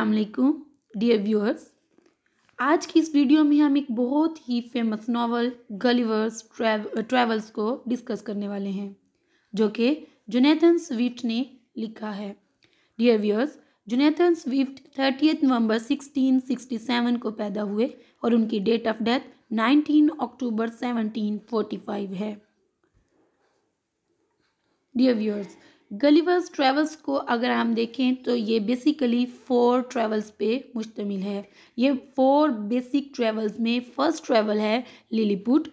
अलकुम dear viewers आज की इस वीडियो में हम एक बहुत ही फेमस नावल गलीवर्स ट्रैवल्स को डिस्कस करने वाले हैं जो कि जुनेथन स्विफ्ट ने लिखा है dear viewers Jonathan Swift thirtieth November 1667 को पैदा हुए और उनकी डेट ऑफ डेथ 19 अक्टूबर 1745 है डियर व्यूअर्स गलीवर्स ट्रेवल्स को अगर हम देखें तो ये बेसिकली फ़ोर ट्रेवल्स पे मुश्तमिल है ये फोर बेसिक ट्रेवल्स में फ़र्स्ट ट्रेवल है Lilliput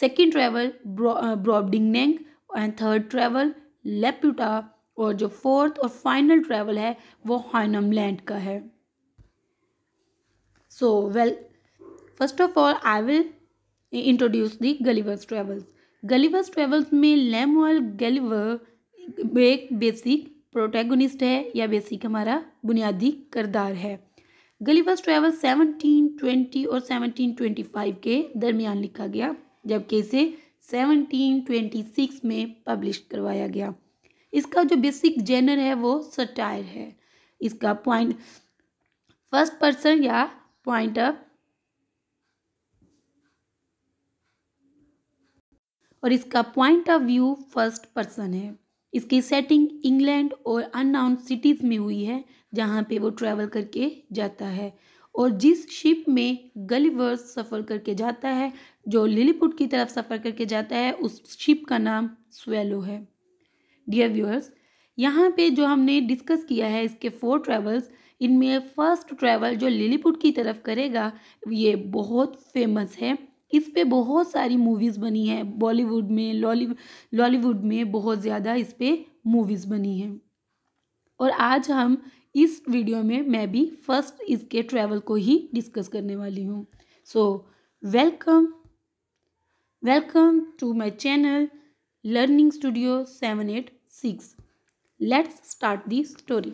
second travel Brobdingnag and third travel Laputa और जो फोर्थ और फाइनल ट्रेवल है वो हाइनम लैंड का है so well first of all I will introduce the Gulliver's travels Gulliver's travels में lemuel गलीवर एक बेसिक प्रोटैगनिस्ट है या बेसिक हमारा बुनियादी करदार है गलीवर्स ट्रैवल सेवनटीन ट्वेंटी और सेवनटीन ट्वेंटी फाइव के दरमियान लिखा गया जबकि इसे सेवनटीन ट्वेंटी सिक्स में पब्लिश करवाया गया इसका जो बेसिक जेनर है वो सटायर है इसका पॉइंट फर्स्ट पर्सन या पॉइंट ऑफ और इसका point of view first person है इसकी सेटिंग इंग्लैंड और अननाउन सिटीज़ में हुई है जहाँ पे वो ट्रैवल करके जाता है और जिस शिप में गलीवर्स सफ़र करके जाता है जो लिलीपुट की तरफ सफ़र करके जाता है उस शिप का नाम स्वेलो है डियर व्यूअर्स यहाँ पे जो हमने डिस्कस किया है इसके फोर ट्रैवल्स इनमें फर्स्ट ट्रैवल जो लिलीपुट की तरफ करेगा ये बहुत फेमस है इस पे बहुत सारी मूवीज़ बनी है बॉलीवुड में लॉली लॉलीवुड में बहुत ज़्यादा इस पर मूवीज़ बनी हैं और आज हम इस वीडियो में मैं भी फर्स्ट इसके ट्रैवल को ही डिस्कस करने वाली हूँ so welcome welcome to my channel learning studio seven eight six let's start the story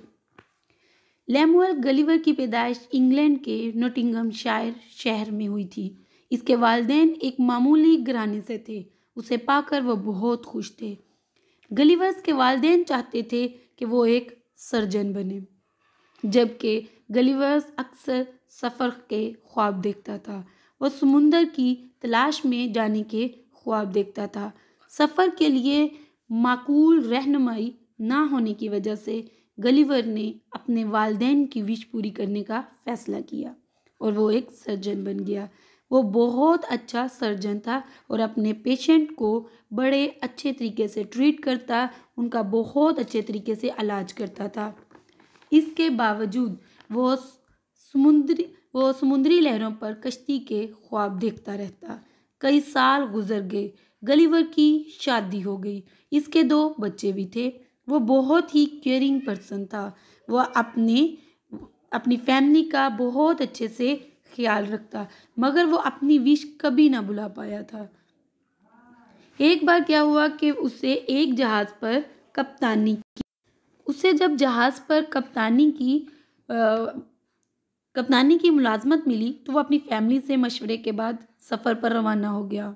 Lemuel Gulliver की पैदाइश इंग्लैंड के नोटिंगम शायर शहर में हुई थी इसके वालदेन एक मामूली घराने से थे उसे पाकर वह बहुत खुश थे गलीवर्स के वालदेन चाहते थे कि वो एक सर्जन बने जबकि गलीवर्स अक्सर सफ़र के ख्वाब देखता था वह समुंदर की तलाश में जाने के ख्वाब देखता था सफ़र के लिए माकूल रहनुमाई ना होने की वजह से गलीवर ने अपने वालदेन की विश पूरी करने का फ़ैसला किया और वो एक सर्जन बन गया वो बहुत अच्छा सर्जन था और अपने पेशेंट को बड़े अच्छे तरीके से ट्रीट करता उनका बहुत अच्छे तरीके से इलाज करता था इसके बावजूद वो समुद्री वो समुद्री लहरों पर कश्ती के ख्वाब देखता रहता कई साल गुजर गए गलीवर की शादी हो गई इसके दो बच्चे भी थे वो बहुत ही केयरिंग पर्सन था वह अपने अपनी फैमिली का बहुत अच्छे से ख्याल रखता मगर वो अपनी विश कभी ना बुला पाया था एक बार क्या हुआ कि उसे एक जहाज़ पर कप्तानी की उसे जब जहाज़ पर कप्तानी की आ, कप्तानी की मुलाजमत मिली तो वो अपनी फैमिली से मशवरे के बाद सफ़र पर रवाना हो गया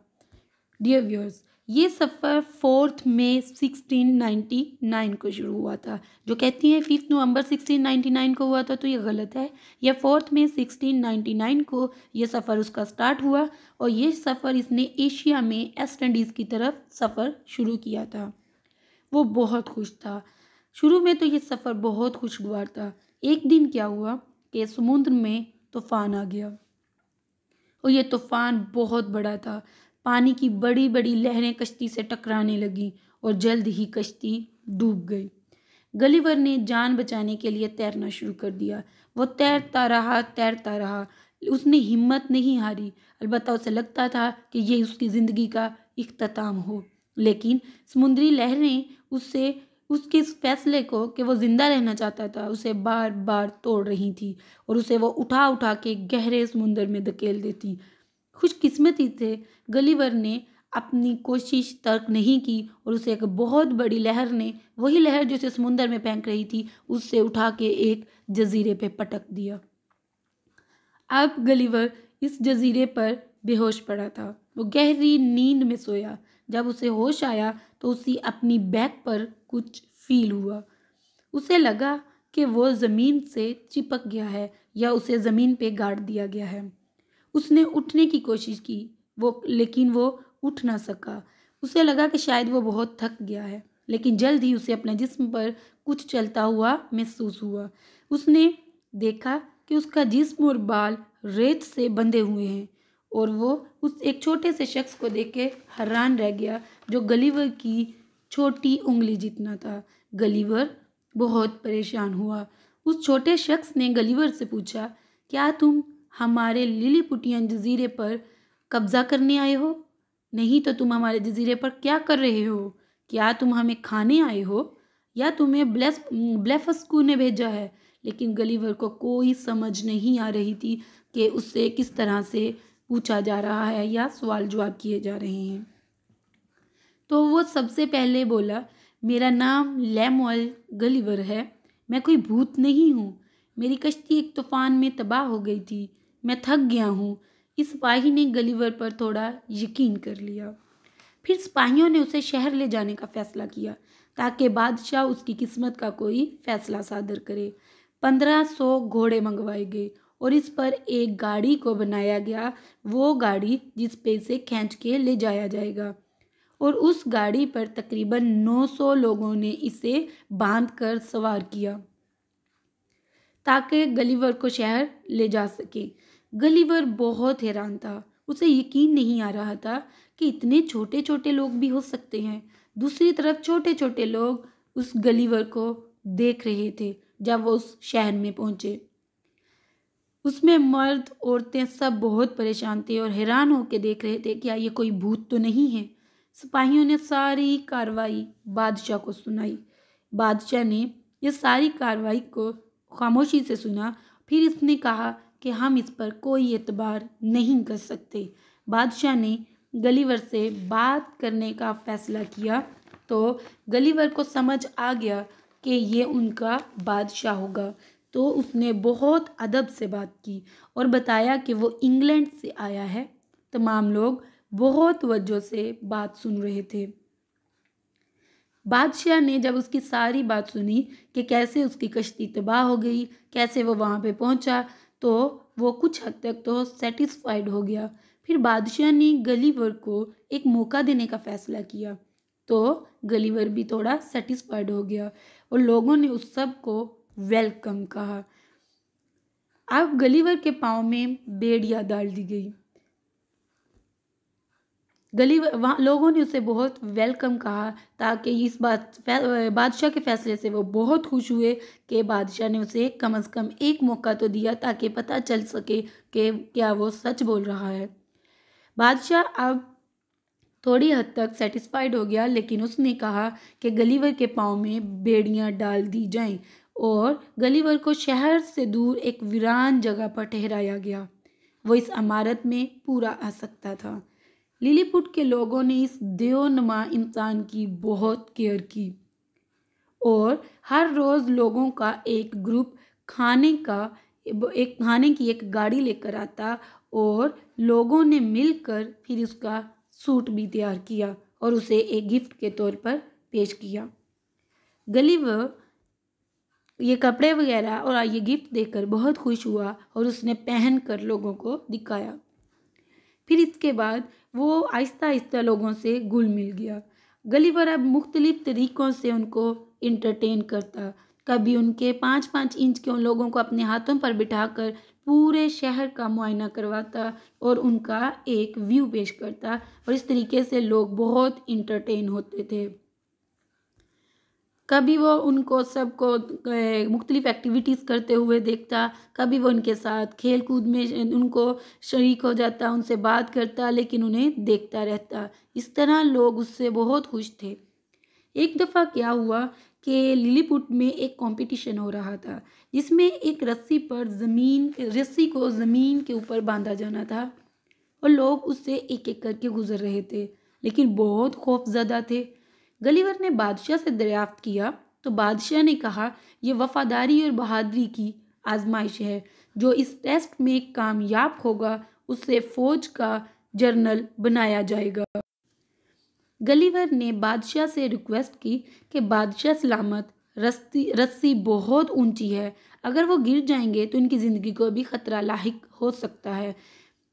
डियर व्यूअर्स ये सफ़र फोर्थ मे 1699 को शुरू हुआ था जो कहती हैं फिफ्थ नवंबर 1699 को हुआ था तो ये गलत है या फोर्थ मे 1699 को ये सफ़र उसका स्टार्ट हुआ और ये सफ़र इसने एशिया में वेस्ट इंडीज़ की तरफ सफ़र शुरू किया था वो बहुत खुश था शुरू में तो ये सफ़र बहुत खुशगवार था एक दिन क्या हुआ कि समुद्र में तूफ़ान आ गया और ये तूफ़ान बहुत बड़ा था पानी की बड़ी बड़ी लहरें कश्ती से टकराने लगी और जल्द ही कश्ती डूब गई गलीवर ने जान बचाने के लिए तैरना शुरू कर दिया वो तैरता रहा तैरता रहा उसने हिम्मत नहीं हारी अलबत्त उसे लगता था कि यह उसकी ज़िंदगी का इख्ताम हो लेकिन समुद्री लहरें उससे उसके इस फैसले को कि वो ज़िंदा रहना चाहता था उसे बार बार तोड़ रही थी और उसे वो उठा उठा के गहरे समुंदर में धकेल देती खुशकिस्मती से गलीवर ने अपनी कोशिश तर्क नहीं की और उसे एक बहुत बड़ी लहर ने वही लहर जो उसे समुंदर में फेंक रही थी उससे उठा के एक जजीरे पर पटक दिया अब गलीवर इस जजीरे पर बेहोश पड़ा था वो गहरी नींद में सोया जब उसे होश आया तो उसी अपनी बैक पर कुछ फील हुआ उसे लगा कि वो ज़मीन से चिपक गया है या उसे ज़मीन पे गाड़ दिया गया है उसने उठने की कोशिश की वो लेकिन वो उठ ना सका उसे लगा कि शायद वो बहुत थक गया है लेकिन जल्द ही उसे अपने जिस्म पर कुछ चलता हुआ महसूस हुआ उसने देखा कि उसका जिस्म और बाल रेत से बंधे हुए हैं और वो उस एक छोटे से शख्स को देख के हैरान रह गया जो गलीवर की छोटी उंगली जितना था गलीवर बहुत परेशान हुआ उस छोटे शख्स ने गलीवर से पूछा क्या तुम हमारे लिलीपुटियन जजीरे पर कब्ज़ा करने आए हो नहीं तो तुम हमारे जजीरे पर क्या कर रहे हो क्या तुम हमें खाने आए हो या तुम्हें ब्लेस ब्लेफस्कू ने भेजा है लेकिन गलीवर को कोई समझ नहीं आ रही थी कि उससे किस तरह से पूछा जा रहा है या सवाल जवाब किए जा रहे हैं तो वो सबसे पहले बोला मेरा नाम लेमोल गलीवर है मैं कोई भूत नहीं हूँ मेरी कश्ती एक तूफ़ान में तबाह हो गई थी मैं थक गया हूँ इस सिपाही ने गलीवर पर थोड़ा यकीन कर लिया फिर सिपाहियों ने उसे शहर ले जाने का फैसला किया ताकि बादशाह उसकी किस्मत का कोई फैसला सादर करे पंद्रह सौ घोड़े मंगवाए गए और इस पर एक गाड़ी को बनाया गया वो गाड़ी जिस पे इसे खींच के ले जाया जाएगा और उस गाड़ी पर तकरीबन 900 लोगों ने इसे बांध कर सवार किया ताकि गलीवर को शहर ले जा सके गलीवर बहुत हैरान था उसे यकीन नहीं आ रहा था कि इतने छोटे छोटे लोग भी हो सकते हैं दूसरी तरफ छोटे छोटे लोग उस गलीवर को देख रहे थे जब वो उस शहर में पहुंचे उसमें मर्द औरतें सब बहुत परेशान थे और हैरान होकर देख रहे थे क्या ये कोई भूत तो नहीं है सिपाहियों ने सारी कार्रवाई बादशाह को सुनाई बादशाह ने यह सारी कार्रवाई को खामोशी से सुना फिर इसने कहा कि हम इस पर कोई एतबार नहीं कर सकते बादशाह ने गलीवर से बात करने का फैसला किया तो गलीवर को समझ आ गया कि ये उनका बादशाह होगा तो उसने बहुत अदब से बात की और बताया कि वो इंग्लैंड से आया है तमाम लोग बहुत वजह से बात सुन रहे थे बादशाह ने जब उसकी सारी बात सुनी कि कैसे उसकी कश्ती तबाह हो गई कैसे वो वहाँ पे पहुँचा तो वो कुछ हद तक तो सेटिस्फाइड हो गया फिर बादशाह ने गलीवर को एक मौका देने का फैसला किया तो गलीवर भी थोड़ा सेटिस्फाइड हो गया और लोगों ने उस सब को वेलकम कहा अब गलीवर के पाँव में बेड़िया डाल दी गई गली वहाँ लोगों ने उसे बहुत वेलकम कहा ताकि इस बात बादशाह के फैसले से वो बहुत खुश हुए कि बादशाह ने उसे कम अज़ कम एक मौका तो दिया ताकि पता चल सके कि क्या वो सच बोल रहा है बादशाह अब थोड़ी हद तक सेटिस्फाइड हो गया लेकिन उसने कहा कि गलीवर के पाँव में बेड़ियाँ डाल दी जाएं और गलीवर को शहर से दूर एक वीरान जगह पर ठहराया गया वो इस अमारत में पूरा आ सकता था लिलीपुट के लोगों ने इस देवनुमा इंसान की बहुत केयर की और हर रोज़ लोगों का एक ग्रुप खाने का एक खाने की एक गाड़ी लेकर आता और लोगों ने मिलकर फिर उसका सूट भी तैयार किया और उसे एक गिफ्ट के तौर पर पेश किया गली व ये कपड़े वगैरह और ये गिफ्ट देकर बहुत खुश हुआ और उसने पहन कर लोगों को दिखाया फिर इसके बाद वो आहिस्ता आहिस्ता लोगों से घुल मिल गया गलीवर अब मुख्तलिफ तरीक़ों से उनको इंटरटेन करता कभी उनके पाँच पाँच इंच के उन लोगों को अपने हाथों पर बिठाकर पूरे शहर का मुआयना करवाता और उनका एक व्यू पेश करता और इस तरीके से लोग बहुत इंटरटेन होते थे कभी वो उनको सबको मुख्तलिफ़ एक्टिविटीज़ करते हुए देखता कभी वो उनके साथ खेल कूद में उनको शरीक हो जाता उनसे बात करता लेकिन उन्हें देखता रहता इस तरह लोग उससे बहुत खुश थे एक दफ़ा क्या हुआ कि लिलीपुट में एक कंपटीशन हो रहा था जिसमें एक रस्सी पर ज़मीन रस्सी को ज़मीन के ऊपर बांधा जाना था और लोग उससे एक एक करके गुजर रहे थे लेकिन बहुत खौफ ज़्यादा थे गलीवर ने बादशाह से दरियाफ्त किया तो बादशाह ने कहा यह वफादारी और बहादरी की आजमाइश है जो इस टेस्ट में कामयाब होगा उससे फौज का जर्नल बनाया जाएगा गलीवर ने बादशाह से रिक्वेस्ट की कि बादशाह सलामत रस्सी रस्सी बहुत ऊंची है अगर वो गिर जाएंगे तो इनकी ज़िंदगी को भी ख़तरा लाक हो सकता है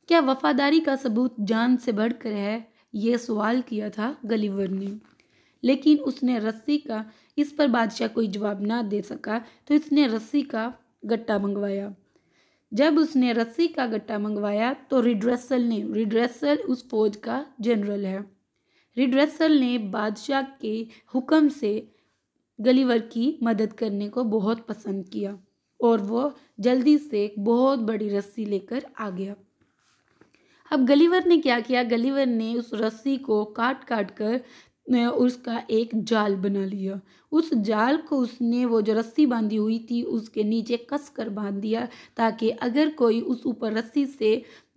क्या वफादारी का सबूत जान से बढ़कर है ये सवाल किया था गलीवर ने लेकिन उसने रस्सी का इस पर बादशाह कोई जवाब ना दे सका तो इसने रस्सी का गट्टा मंगवाया जब उसने रस्सी का गट्टा मंगवाया तो रिड्रेसल ने रिड्रेसल उस फौज का जनरल है रिड्रेसल ने बादशाह के हुक्म से गलीवर की मदद करने को बहुत पसंद किया और वो जल्दी से एक बहुत बड़ी रस्सी लेकर आ गया अब गलीवर ने क्या किया गलीवर ने उस रस्सी को काट काट कर उसका एक जाल बना लिया उस जाल को उसने वो जो रस्सी बांधी हुई थी उसके नीचे कस कर बांध दिया ताकि अगर कोई उस ऊपर रस्सी से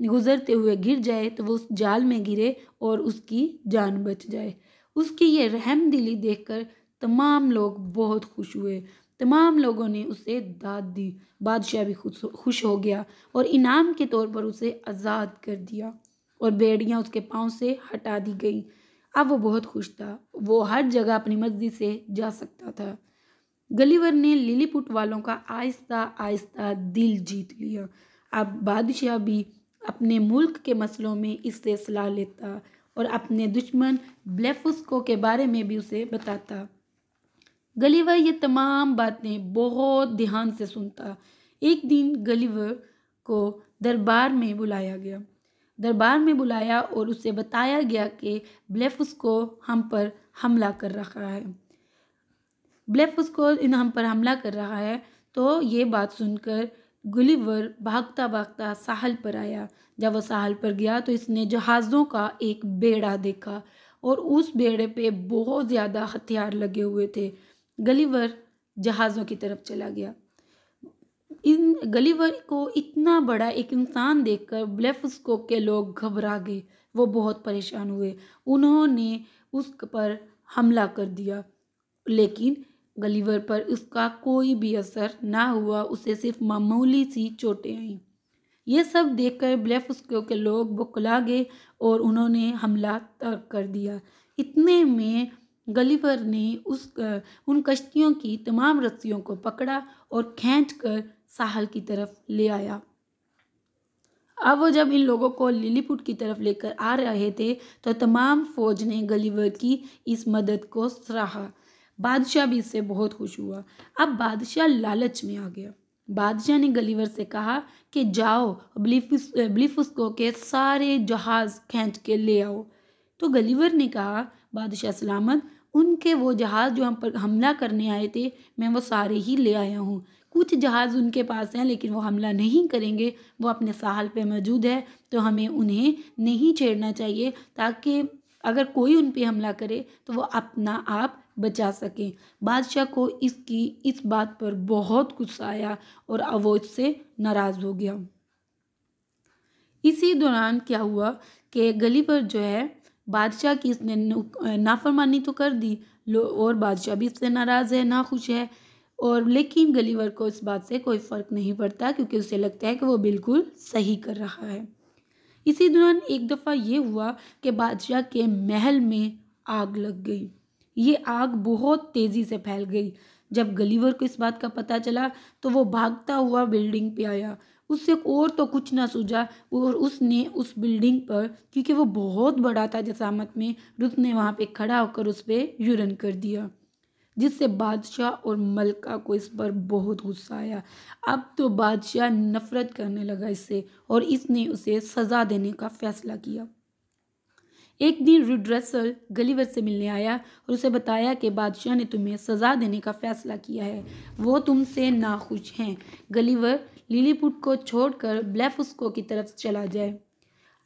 गुजरते हुए गिर जाए तो वो उस जाल में गिरे और उसकी जान बच जाए उसकी ये रहम दिली देख कर तमाम लोग बहुत खुश हुए तमाम लोगों ने उसे दाद दी बादशाह भी खुश हो गया और इनाम के तौर पर उसे आज़ाद कर दिया और बेड़ियाँ उसके पाँव से हटा दी गई अब वो बहुत खुश था वो हर जगह अपनी मर्जी से जा सकता था गलीवर ने लिलीपुट वालों का आहिस्ता आहिस्ता दिल जीत लिया अब बादशाह भी अपने मुल्क के मसलों में इससे सलाह लेता और अपने दुश्मन ब्लेफुस्को के बारे में भी उसे बताता गलीवर ये तमाम बातें बहुत ध्यान से सुनता एक दिन गलीवर को दरबार में बुलाया गया दरबार में बुलाया और उसे बताया गया कि ब्लेफ उसको हम पर हमला कर रहा है ब्लेफ उसको इन हम पर हमला कर रहा है तो ये बात सुनकर गुलीवर भागता भागता साहल पर आया जब वह साहल पर गया तो इसने जहाज़ों का एक बेड़ा देखा और उस बेड़े पे बहुत ज़्यादा हथियार लगे हुए थे गलीवर जहाज़ों की तरफ चला गया इन गलीवर को इतना बड़ा एक इंसान देखकर ब्लेफस्कोप के लोग घबरा गए वो बहुत परेशान हुए उन्होंने उस पर हमला कर दिया लेकिन गलीवर पर उसका कोई भी असर ना हुआ उसे सिर्फ मामूली सी चोटें आईं ये सब देखकर ब्लेफस्को के लोग बुकला गए और उन्होंने हमला तर्क कर दिया इतने में गलीवर ने उस उन कश्तियों की तमाम रस्सियों को पकड़ा और खींच कर साहल की तरफ ले आया अब वो जब इन लोगों को लिलीपुट की तरफ लेकर आ रहे थे तो तमाम फौज ने गलीवर की इस मदद को सराहा बादशाह भी इससे बहुत खुश हुआ अब बादशाह लालच में आ गया बादशाह ने गलीवर से कहा कि जाओ ब्लिफुस को के सारे जहाज़ खींच के ले आओ तो गलीवर ने कहा बादशाह सलामत उनके वो जहाज़ जो हम पर हमला करने आए थे मैं वो सारे ही ले आया हूँ कुछ जहाज़ उनके पास हैं लेकिन वो हमला नहीं करेंगे वो अपने साहल पे मौजूद है तो हमें उन्हें नहीं छेड़ना चाहिए ताकि अगर कोई उन पर हमला करे तो वो अपना आप बचा सकें बादशाह को इसकी इस बात पर बहुत गुस्सा आया और वो से नाराज़ हो गया इसी दौरान क्या हुआ कि गली पर जो है बादशाह की इसने नाफरमानी तो कर दी और बादशाह भी इससे नाराज़ है ना ख़ुश है और लेकिन गलीवर को इस बात से कोई फ़र्क नहीं पड़ता क्योंकि उसे लगता है कि वो बिल्कुल सही कर रहा है इसी दौरान एक दफ़ा ये हुआ कि बादशाह के महल में आग लग गई ये आग बहुत तेज़ी से फैल गई जब गलीवर को इस बात का पता चला तो वो भागता हुआ बिल्डिंग पे आया उससे और तो कुछ ना सूझा और उसने उस बिल्डिंग पर क्योंकि वो बहुत बड़ा था जसामत में रुत ने वहाँ पे खड़ा होकर उस पर यूरन कर दिया जिससे बादशाह और मलका को इस पर बहुत गुस्सा आया अब तो बादशाह नफ़रत करने लगा इससे और इसने उसे सज़ा देने का फ़ैसला किया एक दिन रिड्रेसल गलीवर से मिलने आया और उसे बताया कि बादशाह ने तुम्हें सज़ा देने का फ़ैसला किया है वो तुमसे नाखुश हैं गलीवर लिलीपुट को छोड़कर ब्लैफुस्को की तरफ चला जाए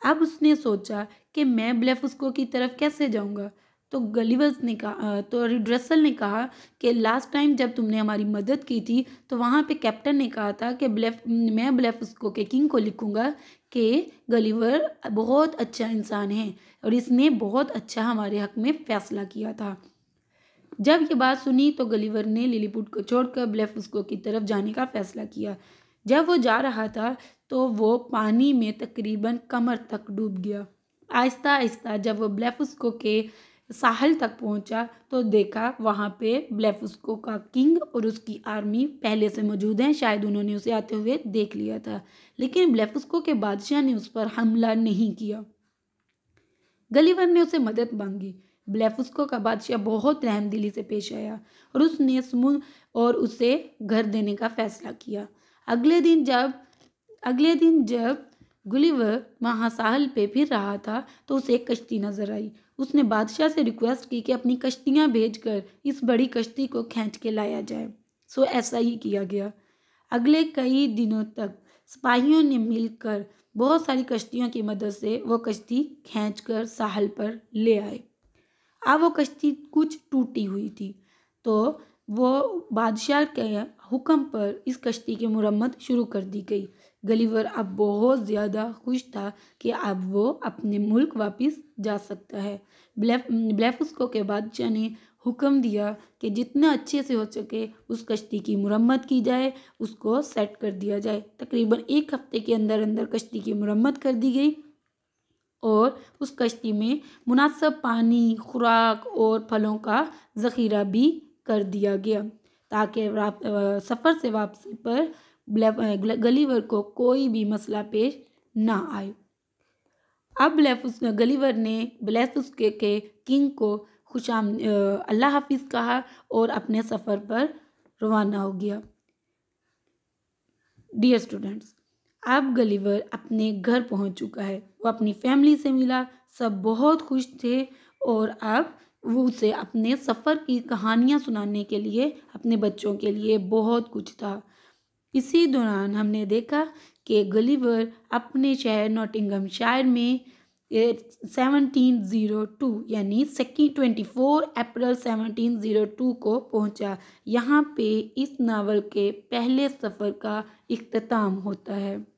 अब उसने सोचा कि मैं ब्लैफुस्को की तरफ कैसे जाऊंगा तो गलीवस ने कहा तो रिड्रेसल ने कहा कि लास्ट टाइम जब तुमने हमारी मदद की थी तो वहाँ पे कैप्टन ने कहा था कि ब्लेफ मैं ब्लेफ उसको के किंग को लिखूँगा कि गलीवर बहुत अच्छा इंसान है और इसने बहुत अच्छा हमारे हक में फैसला किया था जब ये बात सुनी तो गलीवर ने लिलीपुट को छोड़कर ब्लेफ उसको की तरफ जाने का फैसला किया जब वो जा रहा था तो वो पानी में तकरीबन कमर तक डूब गया आहिस्ता आहिस्ता जब वो उसको के साहल तक पहुंचा तो देखा वहाँ पे ब्लेफुस्को का किंग और उसकी आर्मी पहले से मौजूद हैं शायद उन्होंने उसे आते हुए देख लिया था लेकिन ब्लेफुस्को के बादशाह ने उस पर हमला नहीं किया गलीवर ने उसे मदद मांगी ब्लेफुस्को का बादशाह बहुत रहम दिली से पेश आया और उसने समूह और उसे घर देने का फैसला किया अगले दिन जब अगले दिन जब वहाँ महासाहल पे फिर रहा था तो उसे एक कश्ती नजर आई उसने बादशाह से रिक्वेस्ट की कि अपनी कश्तियाँ कर इस बड़ी कश्ती को खींच के लाया जाए सो ऐसा ही किया गया अगले कई दिनों तक सिपाहियों ने मिलकर बहुत सारी कश्तियों की मदद से वो कश्ती खींच कर साहल पर ले आए अब वो कश्ती कुछ टूटी हुई थी तो वो बादशाह के हुक्म पर इस कश्ती की मुरम्मत शुरू कर दी गई गलीवर अब बहुत ज़्यादा खुश था कि अब वो अपने मुल्क वापस जा सकता है ब्लैफ ब्लैफुस्को के बादशाह ने हुक्म दिया कि जितना अच्छे से हो सके उस कश्ती की मुरम्मत की जाए उसको सेट कर दिया जाए तकरीबन एक हफ्ते के अंदर अंदर कश्ती की मुरम्मत कर दी गई और उस कश्ती में मुनासब पानी खुराक और फलों का ज़ख़ीरा भी कर दिया गया ताकि सफ़र से वापसी पर गलीवर को कोई भी मसला पेश ना आए अब ब्लैफुस गलीवर ने ब्लैफुस के, के किंग को खुश अल्लाह हाफिज कहा और अपने सफ़र पर रवाना हो गया डियर स्टूडेंट्स अब गलीवर अपने घर पहुंच चुका है वो अपनी फैमिली से मिला सब बहुत खुश थे और अब वो उसे अपने सफ़र की कहानियाँ सुनाने के लिए अपने बच्चों के लिए बहुत कुछ था इसी दौरान हमने देखा कि गलीवर अपने शहर नोटिंगम शायर में सेवनटीन ज़ीरो टू यानी second twenty four April seventeen zero two को पहुंचा यहाँ पे इस नावल के पहले सफ़र का अख्ताम होता है